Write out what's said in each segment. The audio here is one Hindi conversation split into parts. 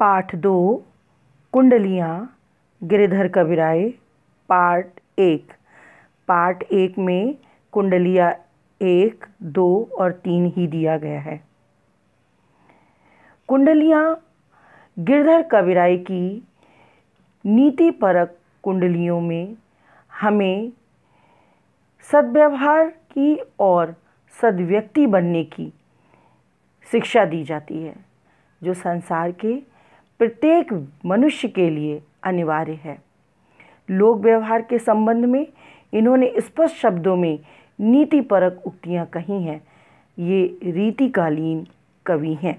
पाठ दो कुंडलियाँ गिरधर कबीराय पार्ट एक पार्ट एक में कुंडलियाँ एक दो और तीन ही दिया गया है कुंडलियाँ गिरधर कबीराय की नीति परक कुंडलियों में हमें सद्व्यवहार की और सद्व्यक्ति बनने की शिक्षा दी जाती है जो संसार के प्रत्येक मनुष्य के लिए अनिवार्य है लोक व्यवहार के संबंध में इन्होंने स्पष्ट शब्दों में परक उक्तियाँ कही हैं ये रीतिकालीन कवि हैं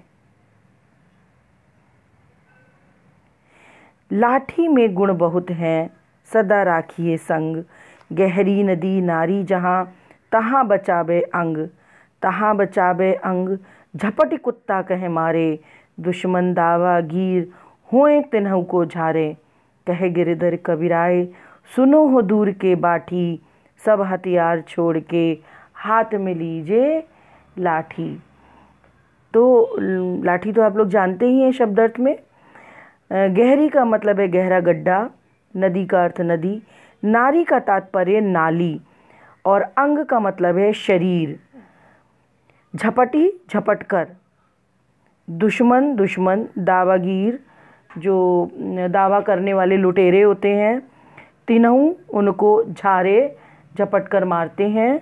लाठी में गुण बहुत हैं सदा राखिए संग गहरी नदी नारी जहाँ तहाँ बचावे अंग तहाँ बचावे अंग झपट कुत्ता कहे मारे दुश्मन दावा गिर होए तिन्हों को झारे कह गिरधर कबीराए सुनो हो दूर के बाठी सब हथियार छोड़ के हाथ में लीजिए लाठी तो लाठी तो आप लोग जानते ही हैं शब्द अर्थ में गहरी का मतलब है गहरा गड्ढा नदी का अर्थ नदी नारी का तात्पर्य नाली और अंग का मतलब है शरीर झपटी झपट कर दुश्मन दुश्मन दावागीर जो दावा करने वाले लुटेरे होते हैं तीनों उनको झारे झपट कर मारते हैं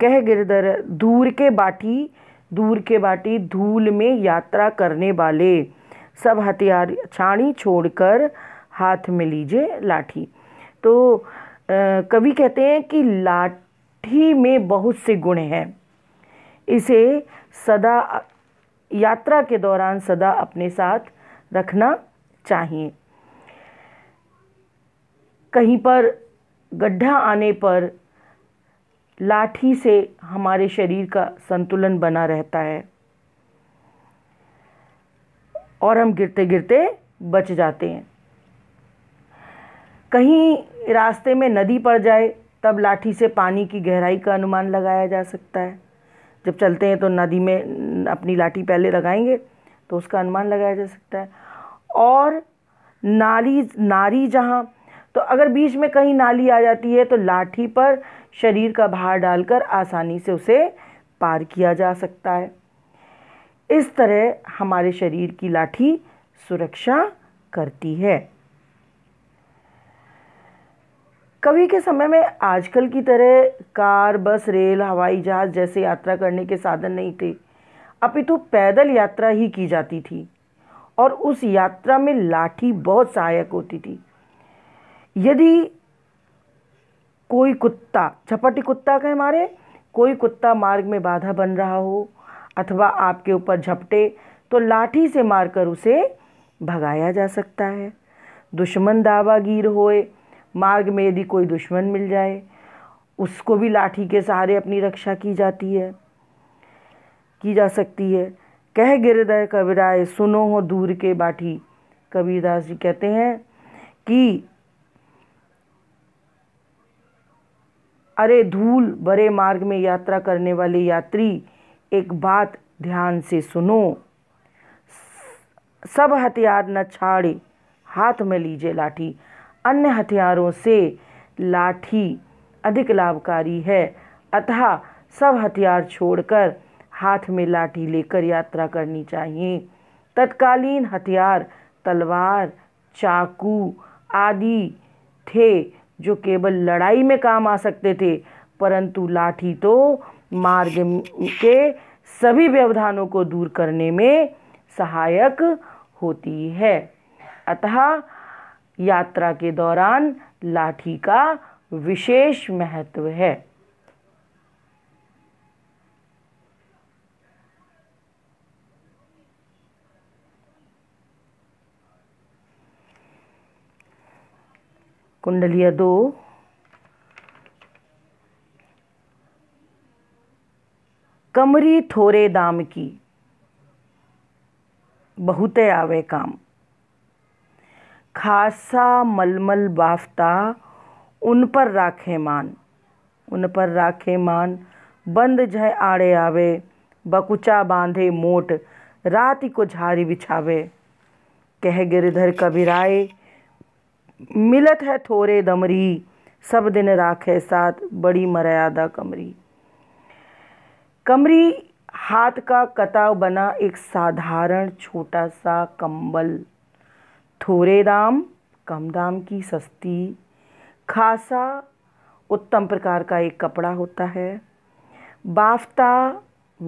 कह गिरधर दूर के बाटी दूर के बाटी धूल में यात्रा करने वाले सब हथियार छाणी छोड़कर हाथ में लीजिए लाठी तो कवि कहते हैं कि लाठी में बहुत से गुण हैं इसे सदा यात्रा के दौरान सदा अपने साथ रखना चाहिए कहीं पर गड्ढा आने पर लाठी से हमारे शरीर का संतुलन बना रहता है और हम गिरते गिरते बच जाते हैं कहीं रास्ते में नदी पड़ जाए तब लाठी से पानी की गहराई का अनुमान लगाया जा सकता है जब चलते हैं तो नदी में अपनी लाठी पहले लगाएंगे तो उसका अनुमान लगाया जा सकता है और नाली नारी जहाँ तो अगर बीच में कहीं नाली आ जाती है तो लाठी पर शरीर का भार डालकर आसानी से उसे पार किया जा सकता है इस तरह हमारे शरीर की लाठी सुरक्षा करती है कभी के समय में आजकल की तरह कार बस रेल हवाई जहाज़ जैसे यात्रा करने के साधन नहीं थे अपितु पैदल यात्रा ही की जाती थी और उस यात्रा में लाठी बहुत सहायक होती थी यदि कोई कुत्ता झपटी कुत्ता कहें मारे कोई कुत्ता मार्ग में बाधा बन रहा हो अथवा आपके ऊपर झपटे तो लाठी से मारकर उसे भगाया जा सकता है दुश्मन दावागीर होए मार्ग में यदि कोई दुश्मन मिल जाए उसको भी लाठी के सहारे अपनी रक्षा की जाती है की जा सकती है कह गिरदय कबराए सुनो हो दूर के बाठी कबीरदास जी कहते हैं कि अरे धूल बड़े मार्ग में यात्रा करने वाले यात्री एक बात ध्यान से सुनो सब हथियार न छाड़े हाथ में लीजिए लाठी अन्य हथियारों से लाठी अधिक लाभकारी है अतः सब हथियार छोड़कर हाथ में लाठी लेकर यात्रा करनी चाहिए तत्कालीन हथियार तलवार चाकू आदि थे जो केवल लड़ाई में काम आ सकते थे परंतु लाठी तो मार्ग के सभी व्यवधानों को दूर करने में सहायक होती है अतः यात्रा के दौरान लाठी का विशेष महत्व है कुंडलिया दो कमरी थोरे दाम की बहुते आवे काम खासा मलमल बाफ्ता उन पर राखे मान उन पर राखे मान बंद जय आड़े आवे बकुचा बांधे मोट रात को झारी बिछावे कह गिरधर कबीराए मिलत है थोरे दमरी सब दिन राखे साथ बड़ी मर्यादा कमरी कमरी हाथ का कताव बना एक साधारण छोटा सा कंबल थोड़े दाम कम दाम की सस्ती खासा उत्तम प्रकार का एक कपड़ा होता है बाफ्ता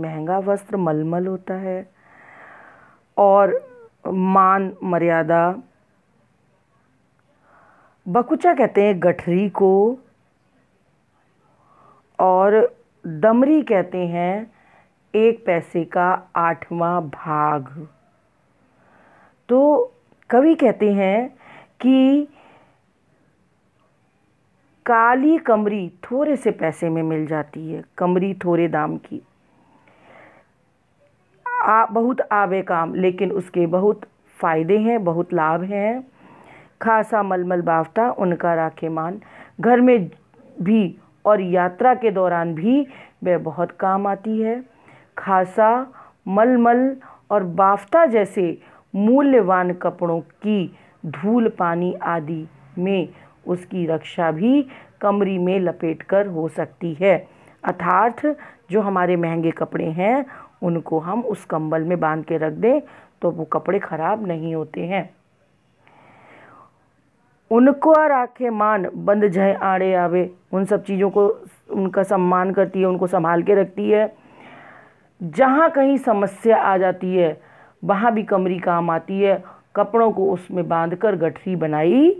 महंगा वस्त्र मलमल होता है और मान मर्यादा बकुचा कहते हैं गठरी को और दमरी कहते हैं एक पैसे का आठवां भाग तो कवि कहते हैं कि काली कमरी थोड़े से पैसे में मिल जाती है कमरी थोड़े दाम की आ, बहुत आवे काम लेकिन उसके बहुत फ़ायदे हैं बहुत लाभ हैं खासा मलमल बाफ्ता उनका राखे मान घर में भी और यात्रा के दौरान भी वह बहुत काम आती है खासा मलमल और बाफ्ता जैसे मूल्यवान कपड़ों की धूल पानी आदि में उसकी रक्षा भी कमरी में लपेट कर हो सकती है अर्थार्थ जो हमारे महंगे कपड़े हैं उनको हम उस कंबल में बांध के रख दें तो वो कपड़े ख़राब नहीं होते हैं उनको और आखे मान बंद जय आड़े आवे उन सब चीज़ों को उनका सम्मान करती है उनको संभाल के रखती है जहाँ कहीं समस्या आ जाती है वहाँ भी कमरी काम आती है कपड़ों को उसमें बांधकर गठरी बनाई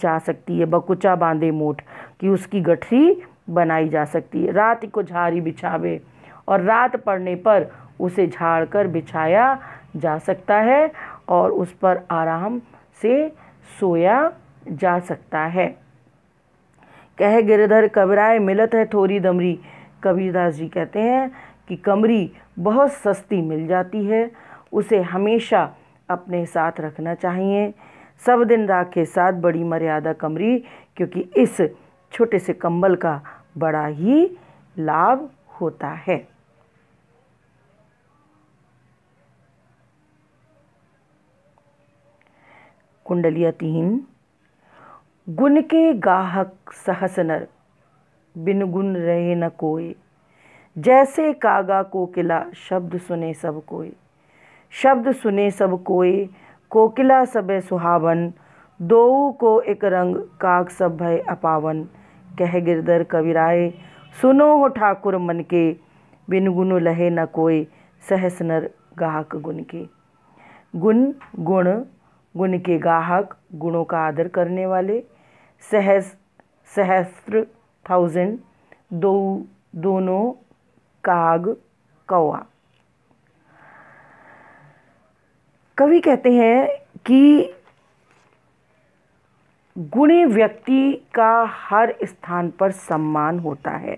जा सकती है बकुचा बांधे मोट कि उसकी गठरी बनाई जा सकती है रात को झाड़ी बिछावे और रात पड़ने पर उसे झाड़ कर बिछाया जा सकता है और उस पर आराम से सोया जा सकता है कह गिरधर कबराए मिलत है थोड़ी दमरी कबीरदास जी कहते हैं कि कमरी बहुत सस्ती मिल जाती है उसे हमेशा अपने साथ रखना चाहिए सब दिन राग के साथ बड़ी मर्यादा कमरी क्योंकि इस छोटे से कंबल का बड़ा ही लाभ होता है कुंडलिया तीन गुण के गाहक सहसनर बिन गुण रहे न कोई जैसे कागा को किला शब्द सुने सब कोई शब्द सुने सब कोय कोकिला सब सुहावन दो को एक रंग काक सब भय अपावन कह गिरधर कविराए सुनो हो ठाकुर मन के बिन गुनु लहे न कोय सहस नर गाहक गुण के गुण गुण गुण के गाहक गुणों का आदर करने वाले सहस सहस्त्र थाउजेंड दो दोनों काग कौआ कवि कहते हैं कि गुणी व्यक्ति का हर स्थान पर सम्मान होता है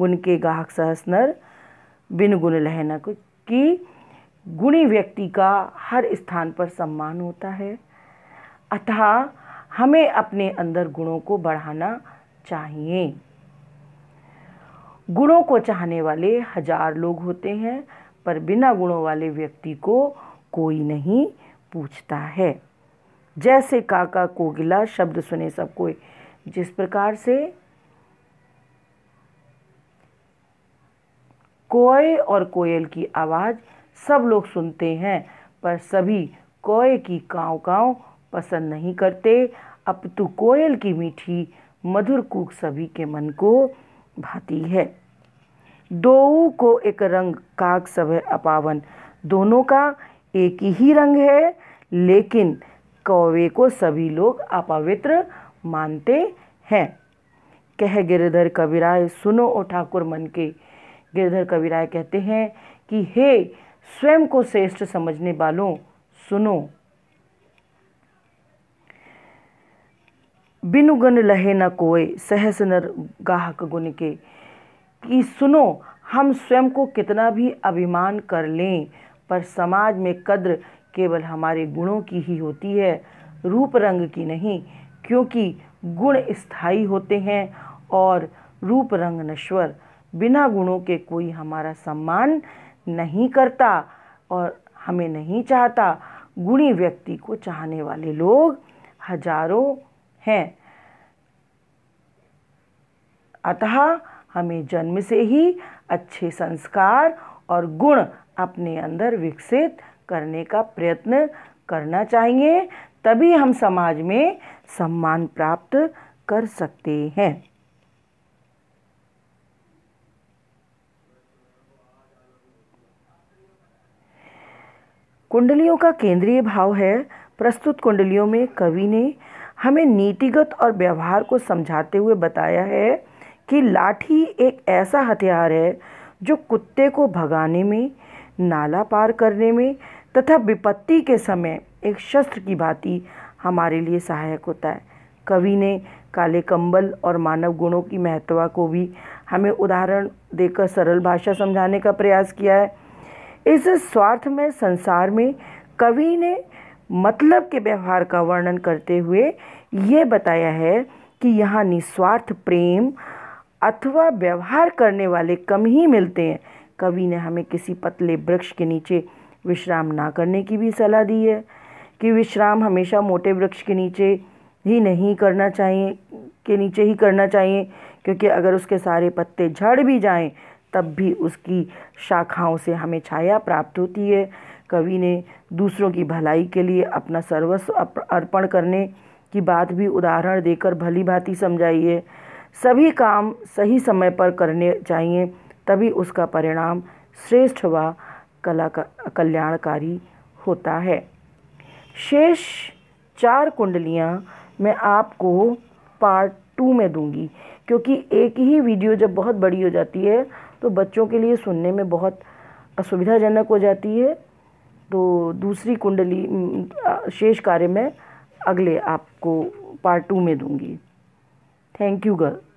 गुण के गाहक सहसनर बिन गुण लहनक कि गुणी व्यक्ति का हर स्थान पर सम्मान होता है अतः हमें अपने अंदर गुणों को बढ़ाना चाहिए गुणों को चाहने वाले हजार लोग होते हैं पर बिना गुणों वाले व्यक्ति को कोई नहीं पूछता है जैसे काका कोगिला शब्द सुने सब कोई जिस प्रकार से कोय और कोयल की आवाज़ सब लोग सुनते हैं पर सभी कोय की काव काव पसंद नहीं करते अपितु तो कोयल की मीठी मधुर कूक सभी के मन को भाती है दो को एक रंग काक सब अपावन दोनों का एक ही रंग है लेकिन कौवे को सभी लोग अपवित्र मानते हैं कह गिरधर कविराय सुनो ओ ठाकुर मन के गिरधर कविराय कहते हैं कि हे स्वयं को श्रेष्ठ समझने वालों सुनो बिनु गण लहे न कोय सहस नर गाहक गुण के कि सुनो हम स्वयं को कितना भी अभिमान कर लें पर समाज में कद्र केवल हमारे गुणों की ही होती है रूप रंग की नहीं क्योंकि गुण स्थायी होते हैं और रूप रंग नश्वर बिना गुणों के कोई हमारा सम्मान नहीं करता और हमें नहीं चाहता गुणी व्यक्ति को चाहने वाले लोग हजारों हैं अतः हमें जन्म से ही अच्छे संस्कार और गुण अपने अंदर विकसित करने का प्रयत्न करना चाहिए तभी हम समाज में सम्मान प्राप्त कर सकते हैं कुंडलियों का केंद्रीय भाव है प्रस्तुत कुंडलियों में कवि ने हमें नीतिगत और व्यवहार को समझाते हुए बताया है कि लाठी एक ऐसा हथियार है जो कुत्ते को भगाने में नाला पार करने में तथा विपत्ति के समय एक शस्त्र की भांति हमारे लिए सहायक होता है कवि ने काले कंबल और मानव गुणों की महत्वा को भी हमें उदाहरण देकर सरल भाषा समझाने का प्रयास किया है इस स्वार्थ में संसार में कवि ने मतलब के व्यवहार का वर्णन करते हुए ये बताया है कि यहाँ निस्वार्थ प्रेम अथवा व्यवहार करने वाले कम ही मिलते हैं कवि ने हमें किसी पतले वृक्ष के नीचे विश्राम ना करने की भी सलाह दी है कि विश्राम हमेशा मोटे वृक्ष के नीचे ही नहीं करना चाहिए के नीचे ही करना चाहिए क्योंकि अगर उसके सारे पत्ते झड़ भी जाएं तब भी उसकी शाखाओं से हमें छाया प्राप्त होती है कवि ने दूसरों की भलाई के लिए अपना सर्वस्व अर्पण करने की बात भी उदाहरण देकर भली भांति समझाई है सभी काम सही समय पर करने चाहिए तभी उसका परिणाम श्रेष्ठ व कला कल्याणकारी होता है शेष चार कुंडलियाँ मैं आपको पार्ट टू में दूंगी क्योंकि एक ही वीडियो जब बहुत बड़ी हो जाती है तो बच्चों के लिए सुनने में बहुत असुविधाजनक हो जाती है तो दूसरी कुंडली शेष कार्य में अगले आपको पार्ट टू में दूंगी थैंक यू गर्ल